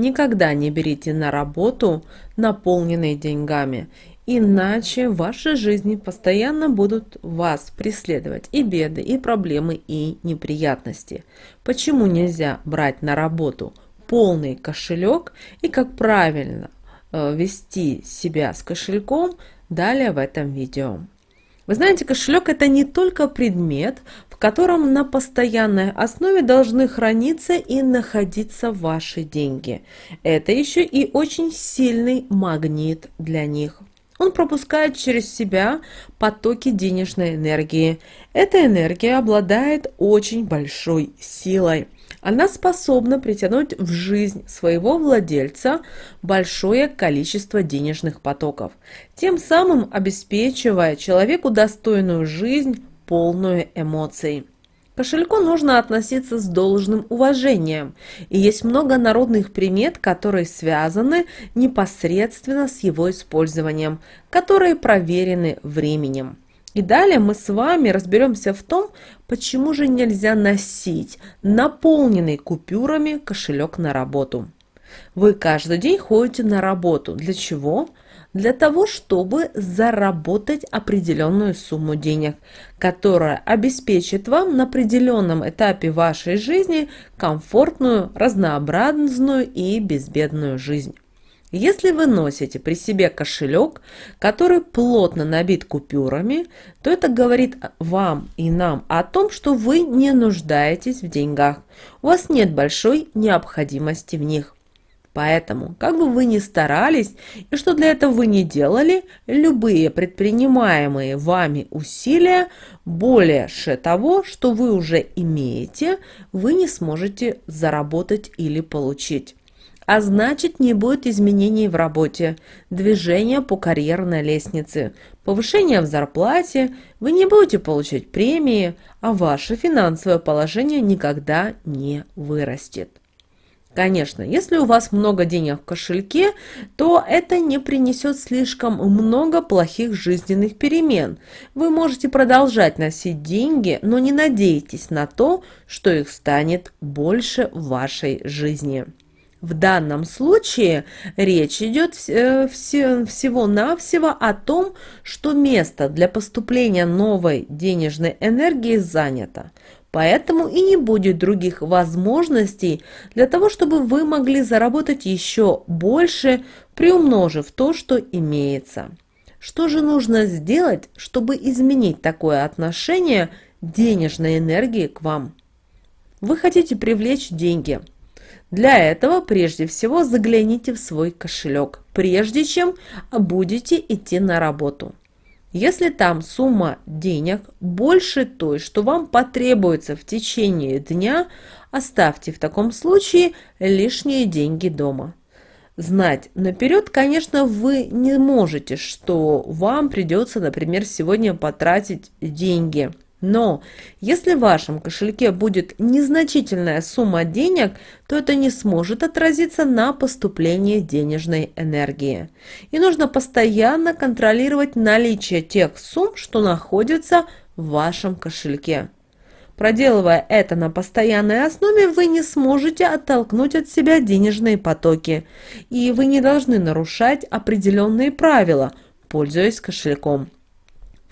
Никогда не берите на работу, наполненной деньгами, иначе в вашей жизни постоянно будут вас преследовать и беды, и проблемы, и неприятности. Почему нельзя брать на работу полный кошелек и как правильно э, вести себя с кошельком, далее в этом видео. Вы знаете, кошелек – это не только предмет, в котором на постоянной основе должны храниться и находиться ваши деньги. Это еще и очень сильный магнит для них. Он пропускает через себя потоки денежной энергии. Эта энергия обладает очень большой силой – она способна притянуть в жизнь своего владельца большое количество денежных потоков, тем самым обеспечивая человеку достойную жизнь, полную эмоций. К кошельку нужно относиться с должным уважением, и есть много народных примет, которые связаны непосредственно с его использованием, которые проверены временем. И далее мы с вами разберемся в том, почему же нельзя носить наполненный купюрами кошелек на работу. Вы каждый день ходите на работу. Для чего? Для того, чтобы заработать определенную сумму денег, которая обеспечит вам на определенном этапе вашей жизни комфортную, разнообразную и безбедную жизнь. Если вы носите при себе кошелек, который плотно набит купюрами, то это говорит вам и нам о том, что вы не нуждаетесь в деньгах, у вас нет большой необходимости в них. Поэтому, как бы вы ни старались и что для этого вы не делали, любые предпринимаемые вами усилия, больше того, что вы уже имеете, вы не сможете заработать или получить а значит не будет изменений в работе, движения по карьерной лестнице, повышения в зарплате, вы не будете получать премии, а ваше финансовое положение никогда не вырастет. Конечно, если у вас много денег в кошельке, то это не принесет слишком много плохих жизненных перемен. Вы можете продолжать носить деньги, но не надейтесь на то, что их станет больше в вашей жизни. В данном случае речь идет э, всего-навсего о том, что место для поступления новой денежной энергии занято. Поэтому и не будет других возможностей для того, чтобы вы могли заработать еще больше, приумножив то, что имеется. Что же нужно сделать, чтобы изменить такое отношение денежной энергии к вам? Вы хотите привлечь деньги – для этого прежде всего загляните в свой кошелек, прежде чем будете идти на работу. Если там сумма денег больше той, что вам потребуется в течение дня, оставьте в таком случае лишние деньги дома. Знать наперед, конечно, вы не можете, что вам придется, например, сегодня потратить деньги – но если в вашем кошельке будет незначительная сумма денег, то это не сможет отразиться на поступлении денежной энергии. И нужно постоянно контролировать наличие тех сумм, что находятся в вашем кошельке. Проделывая это на постоянной основе, вы не сможете оттолкнуть от себя денежные потоки, и вы не должны нарушать определенные правила, пользуясь кошельком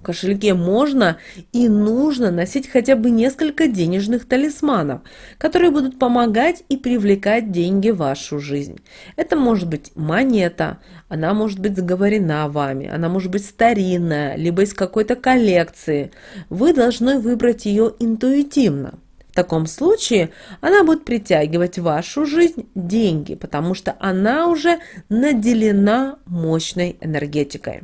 кошельке можно и нужно носить хотя бы несколько денежных талисманов, которые будут помогать и привлекать деньги в вашу жизнь. Это может быть монета, она может быть заговорена вами, она может быть старинная, либо из какой-то коллекции. Вы должны выбрать ее интуитивно. В таком случае она будет притягивать в вашу жизнь деньги, потому что она уже наделена мощной энергетикой.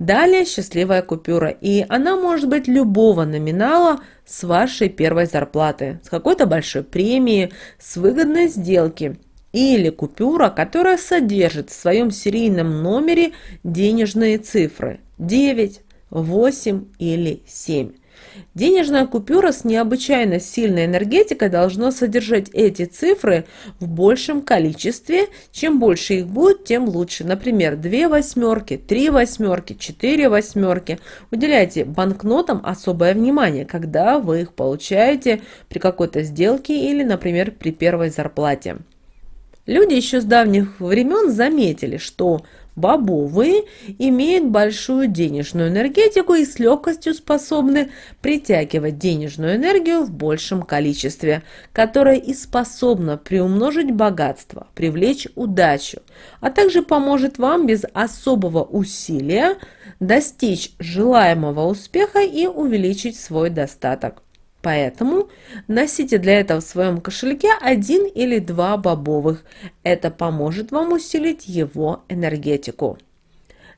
Далее счастливая купюра, и она может быть любого номинала с вашей первой зарплаты, с какой-то большой премии, с выгодной сделки или купюра, которая содержит в своем серийном номере денежные цифры 9, 8 или 7. Денежная купюра с необычайно сильной энергетикой должна содержать эти цифры в большем количестве. Чем больше их будет, тем лучше. Например, две восьмерки, три восьмерки, четыре восьмерки. Уделяйте банкнотам особое внимание, когда вы их получаете при какой-то сделке или, например, при первой зарплате. Люди еще с давних времен заметили, что бобовые, имеют большую денежную энергетику и с легкостью способны притягивать денежную энергию в большем количестве, которая и способна приумножить богатство, привлечь удачу, а также поможет вам без особого усилия достичь желаемого успеха и увеличить свой достаток. Поэтому носите для этого в своем кошельке один или два бобовых. Это поможет вам усилить его энергетику.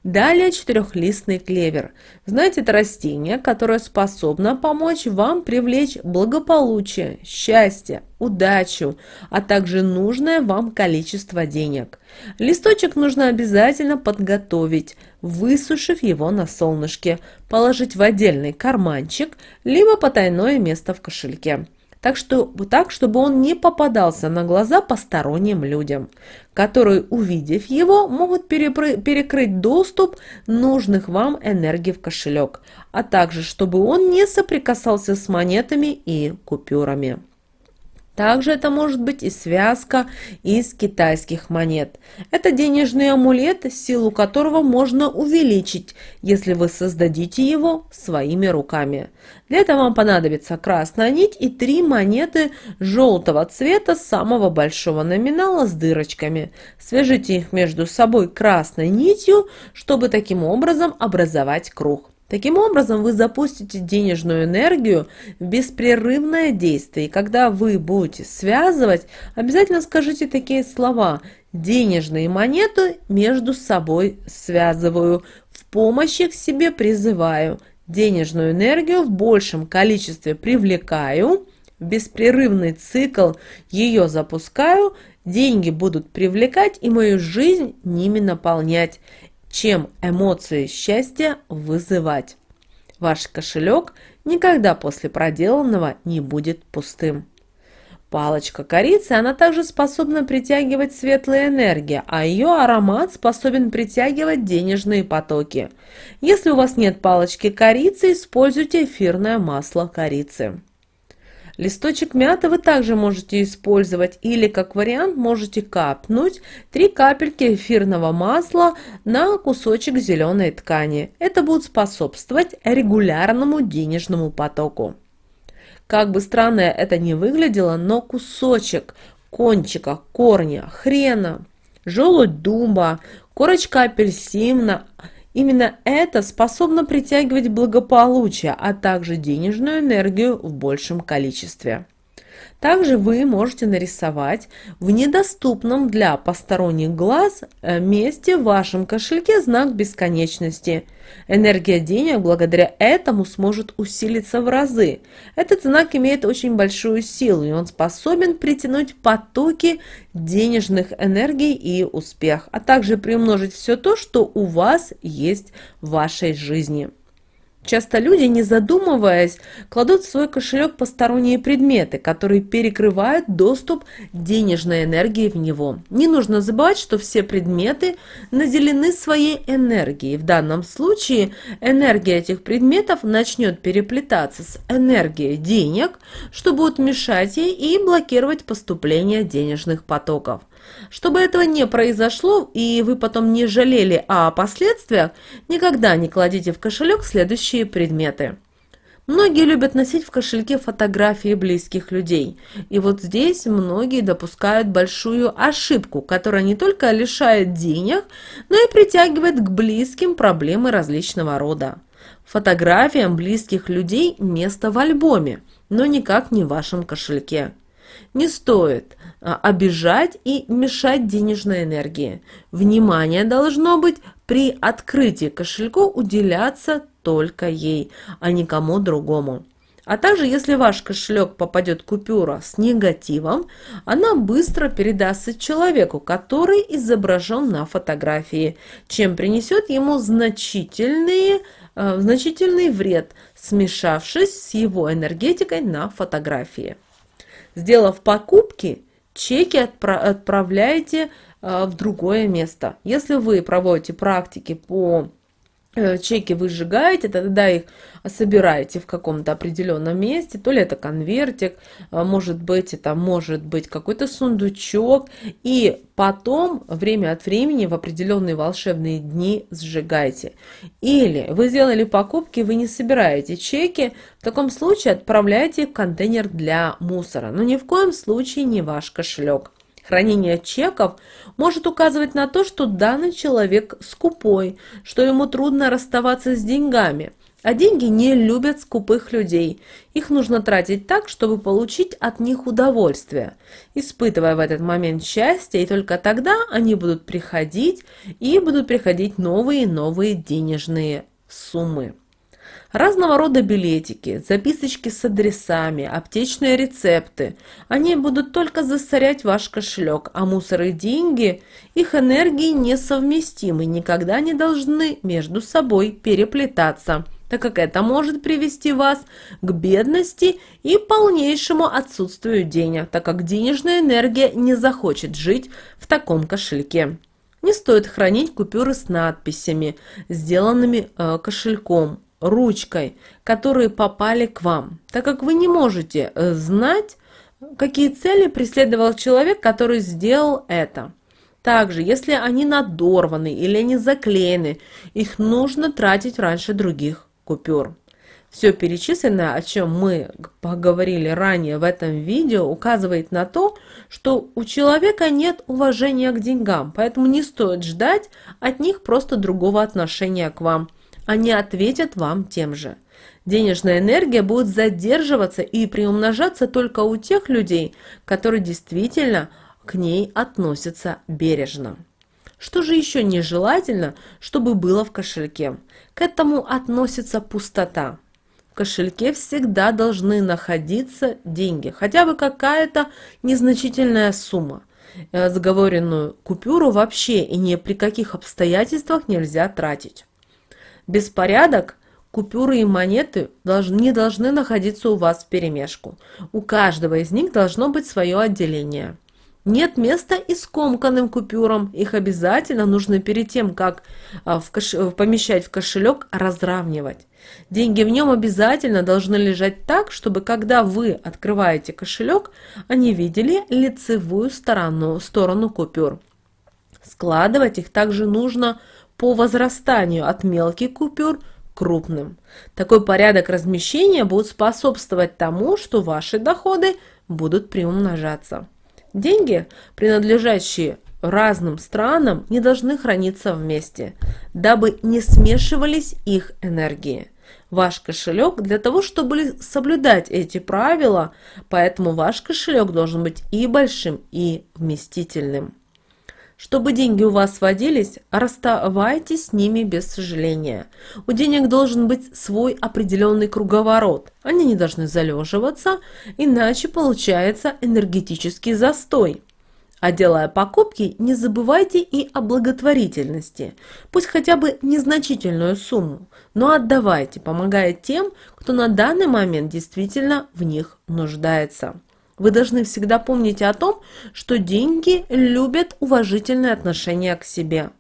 Далее четырехлистный клевер. Знаете, это растение, которое способно помочь вам привлечь благополучие, счастье, удачу, а также нужное вам количество денег. Листочек нужно обязательно подготовить, высушив его на солнышке, положить в отдельный карманчик, либо потайное место в кошельке так, что, так, чтобы он не попадался на глаза посторонним людям, которые, увидев его, могут перепры- перекрыть доступ нужных вам энергий в кошелек, а также чтобы он не соприкасался с монетами и купюрами. Также это может быть и связка из китайских монет. Это денежный амулет, силу которого можно увеличить, если вы создадите его своими руками. Для этого вам понадобится красная нить и три монеты желтого цвета самого большого номинала с дырочками. Свяжите их между собой красной нитью, чтобы таким образом образовать круг. Таким образом, вы запустите денежную энергию в беспрерывное действие. И когда вы будете связывать, обязательно скажите такие слова «денежные монеты между собой связываю, в помощи к себе призываю, денежную энергию в большем количестве привлекаю, в беспрерывный цикл ее запускаю, деньги будут привлекать и мою жизнь ними наполнять чем эмоции счастья вызывать. Ваш кошелек никогда после проделанного не будет пустым. Палочка корицы, она также способна притягивать светлые энергии, а ее аромат способен притягивать денежные потоки. Если у вас нет палочки корицы, используйте эфирное масло корицы. Листочек мяты вы также можете использовать или как вариант можете капнуть 3 капельки эфирного масла на кусочек зеленой ткани. Это будет способствовать регулярному денежному потоку. Как бы странно это ни выглядело, но кусочек кончика, корня, хрена, желудь дуба, корочка апельсина – Именно это способно притягивать благополучие, а также денежную энергию в большем количестве. Также вы можете нарисовать в недоступном для посторонних глаз э, месте в вашем кошельке знак бесконечности. Энергия денег благодаря этому сможет усилиться в разы. Этот знак имеет очень большую силу, и он способен притянуть потоки денежных энергий и успех, а также приумножить все то, что у вас есть в вашей жизни. Часто люди, не задумываясь, кладут в свой кошелек посторонние предметы, которые перекрывают доступ денежной энергии в него. Не нужно забывать, что все предметы наделены своей энергией. В данном случае энергия этих предметов начнет переплетаться с энергией денег, что будет мешать ей и блокировать поступление денежных потоков. Чтобы этого не произошло и вы потом не жалели о последствиях, никогда не кладите в кошелек следующие предметы. Многие любят носить в кошельке фотографии близких людей. И вот здесь многие допускают большую ошибку, которая не только лишает денег, но и притягивает к близким проблемы различного рода. Фотографиям близких людей место в альбоме, но никак не в вашем кошельке. Не стоит – а, обижать и мешать денежной энергии. Внимание должно быть при открытии кошельку уделяться только ей, а никому другому. А также, если ваш кошелек попадет купюра с негативом, она быстро передастся человеку, который изображен на фотографии, чем принесет ему значительные, э, значительный вред, смешавшись с его энергетикой на фотографии. Сделав покупки, чеки отпра отправляйте а, в другое место. Если вы проводите практики по Э, чеки вы сжигаете, тогда их собираете в каком-то определенном месте, то ли это конвертик, э, может быть, это может быть какой-то сундучок, и потом время от времени в определенные волшебные дни сжигайте. Или вы сделали покупки, вы не собираете чеки, в таком случае отправляйте их в контейнер для мусора, но ни в коем случае не ваш кошелек хранения чеков может указывать на то, что данный человек скупой, что ему трудно расставаться с деньгами. А деньги не любят скупых людей. Их нужно тратить так, чтобы получить от них удовольствие, испытывая в этот момент счастье, и только тогда они будут приходить, и будут приходить новые и новые денежные суммы. Разного рода билетики, записочки с адресами, аптечные рецепты. Они будут только засорять ваш кошелек, а мусор и деньги, их энергии несовместимы, никогда не должны между собой переплетаться так как это может привести вас к бедности и полнейшему отсутствию денег, так как денежная энергия не захочет жить в таком кошельке. Не стоит хранить купюры с надписями, сделанными э, кошельком ручкой, которые попали к вам, так как вы не можете э, знать, какие цели преследовал человек, который сделал это. Также, если они надорваны или они заклеены, их нужно тратить раньше других купюр. Все перечисленное, о чем мы поговорили ранее в этом видео, указывает на то, что у человека нет уважения к деньгам, поэтому не стоит ждать от них просто другого отношения к вам – они ответят вам тем же. Денежная энергия будет задерживаться и приумножаться только у тех людей, которые действительно к ней относятся бережно. Что же еще нежелательно, чтобы было в кошельке? К этому относится пустота. В кошельке всегда должны находиться деньги, хотя бы какая-то незначительная сумма. Э, заговоренную купюру вообще и ни при каких обстоятельствах нельзя тратить. Беспорядок, купюры и монеты не должны находиться у вас в перемешку. У каждого из них должно быть свое отделение. Нет места и скомканным купюрам. Их обязательно нужно перед тем, как а, в кош... Э, помещать в кошелек, разравнивать. Деньги в нем обязательно должны лежать так, чтобы когда вы открываете кошелек, они видели лицевую сторону, сторону купюр. Складывать их также нужно по возрастанию от мелких купюр к крупным. Такой порядок размещения будет способствовать тому, что ваши доходы будут приумножаться. Деньги, принадлежащие разным странам, не должны храниться вместе, дабы не смешивались их энергии. Ваш кошелек для того, чтобы соблюдать эти правила, поэтому ваш кошелек должен быть и большим, и вместительным. Чтобы деньги у вас сводились, расставайтесь с ними без сожаления. У денег должен быть свой определенный круговорот. Они не должны залеживаться, иначе получается энергетический застой. А делая покупки, не забывайте и о благотворительности. Пусть хотя бы незначительную сумму, но отдавайте, помогая тем, кто на данный момент действительно в них нуждается. Вы должны всегда помнить о том, что деньги любят уважительное отношение к себе.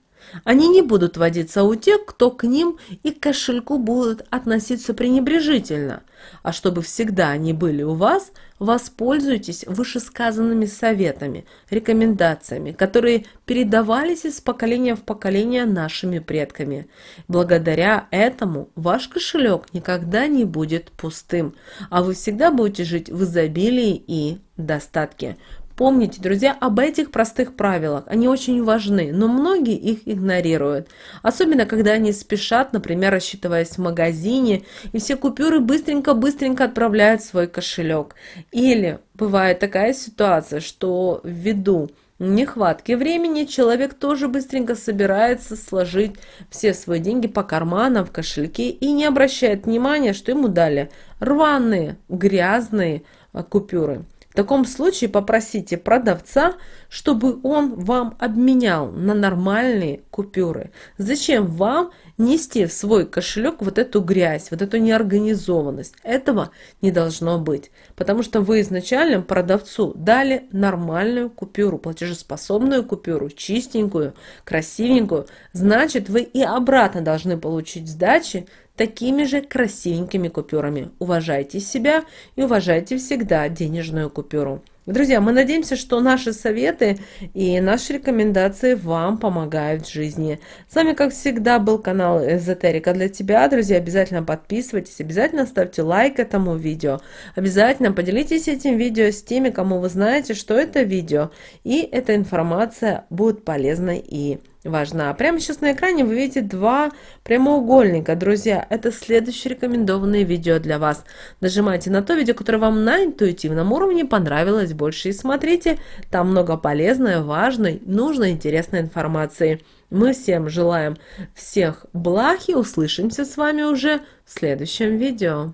Они не будут водиться у тех, кто к ним и к кошельку будут относиться пренебрежительно. А чтобы всегда они были у вас, воспользуйтесь вышесказанными советами, рекомендациями, которые передавались из поколения в поколение нашими предками. Благодаря этому ваш кошелек никогда не будет пустым, а вы всегда будете жить в изобилии и достатке. Помните, друзья, об этих простых правилах. Они очень важны, но многие их игнорируют. Особенно, когда они спешат, например, рассчитываясь в магазине, и все купюры быстренько-быстренько отправляют в свой кошелек. Или бывает такая ситуация, что ввиду нехватки времени человек тоже быстренько собирается сложить все свои деньги по карманам, в кошельке и не обращает внимания, что ему дали рваные, грязные а, купюры в таком случае попросите продавца чтобы он вам обменял на нормальные купюры. Зачем вам нести в свой кошелек вот эту грязь, вот эту неорганизованность? Этого не должно быть, потому что вы изначально продавцу дали нормальную купюру, платежеспособную купюру, чистенькую, красивенькую. Значит, вы и обратно должны получить сдачи такими же красивенькими купюрами. Уважайте себя и уважайте всегда денежную купюру. Друзья, мы надеемся, что наши советы и наши рекомендации вам помогают в жизни. С вами, как всегда, был канал Эзотерика для тебя. Друзья, обязательно подписывайтесь, обязательно ставьте лайк этому видео. Обязательно поделитесь этим видео с теми, кому вы знаете, что это видео. И эта информация будет полезной и полезной важна. А прямо сейчас на экране вы видите два прямоугольника. Друзья, это следующее рекомендованное видео для вас. Нажимайте на то видео, которое вам на интуитивном уровне понравилось больше и смотрите. Там много полезной, важной, нужной, интересной информации. Мы всем желаем всех благ и услышимся с вами уже в следующем видео.